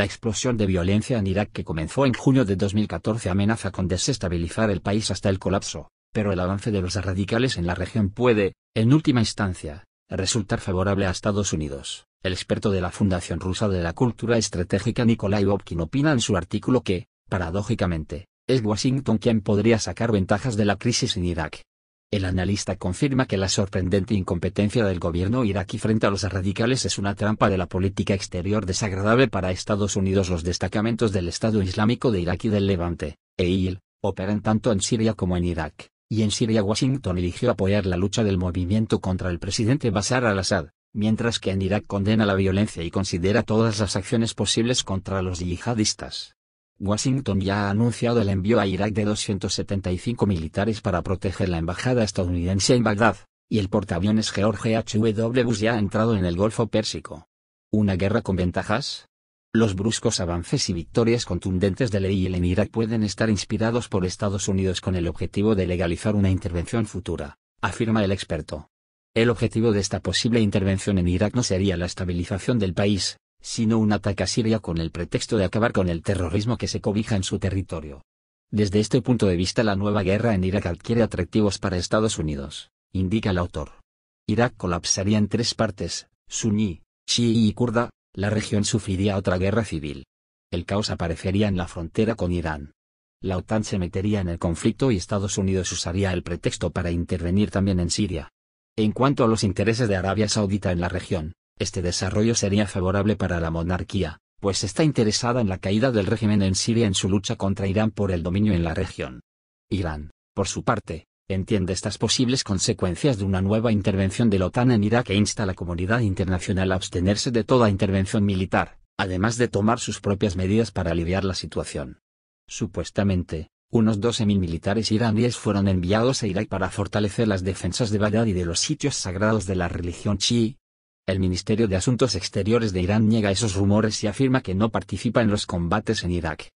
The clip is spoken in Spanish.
La explosión de violencia en Irak que comenzó en junio de 2014 amenaza con desestabilizar el país hasta el colapso, pero el avance de los radicales en la región puede, en última instancia, resultar favorable a Estados Unidos. El experto de la Fundación Rusa de la Cultura Estratégica Nikolai Bobkin opina en su artículo que, paradójicamente, es Washington quien podría sacar ventajas de la crisis en Irak. El analista confirma que la sorprendente incompetencia del gobierno iraquí frente a los radicales es una trampa de la política exterior desagradable para Estados Unidos. Los destacamentos del Estado Islámico de Irak y del Levante, EIL, operan tanto en Siria como en Irak, y en Siria Washington eligió apoyar la lucha del movimiento contra el presidente Bashar al-Assad, mientras que en Irak condena la violencia y considera todas las acciones posibles contra los yihadistas. Washington ya ha anunciado el envío a Irak de 275 militares para proteger la embajada estadounidense en Bagdad, y el portaaviones George H.W. Bush ya ha entrado en el Golfo Pérsico. ¿Una guerra con ventajas? Los bruscos avances y victorias contundentes de Leyel en Irak pueden estar inspirados por Estados Unidos con el objetivo de legalizar una intervención futura, afirma el experto. El objetivo de esta posible intervención en Irak no sería la estabilización del país, sino un ataque a Siria con el pretexto de acabar con el terrorismo que se cobija en su territorio. Desde este punto de vista la nueva guerra en Irak adquiere atractivos para Estados Unidos, indica el autor. Irak colapsaría en tres partes, suní, chií y kurda, la región sufriría otra guerra civil. El caos aparecería en la frontera con Irán. La OTAN se metería en el conflicto y Estados Unidos usaría el pretexto para intervenir también en Siria. En cuanto a los intereses de Arabia Saudita en la región, este desarrollo sería favorable para la monarquía, pues está interesada en la caída del régimen en Siria en su lucha contra Irán por el dominio en la región. Irán, por su parte, entiende estas posibles consecuencias de una nueva intervención de la OTAN en Irak e insta a la comunidad internacional a abstenerse de toda intervención militar, además de tomar sus propias medidas para aliviar la situación. Supuestamente, unos 12.000 militares iraníes fueron enviados a Irak para fortalecer las defensas de Bagdad y de los sitios sagrados de la religión chií, el Ministerio de Asuntos Exteriores de Irán niega esos rumores y afirma que no participa en los combates en Irak.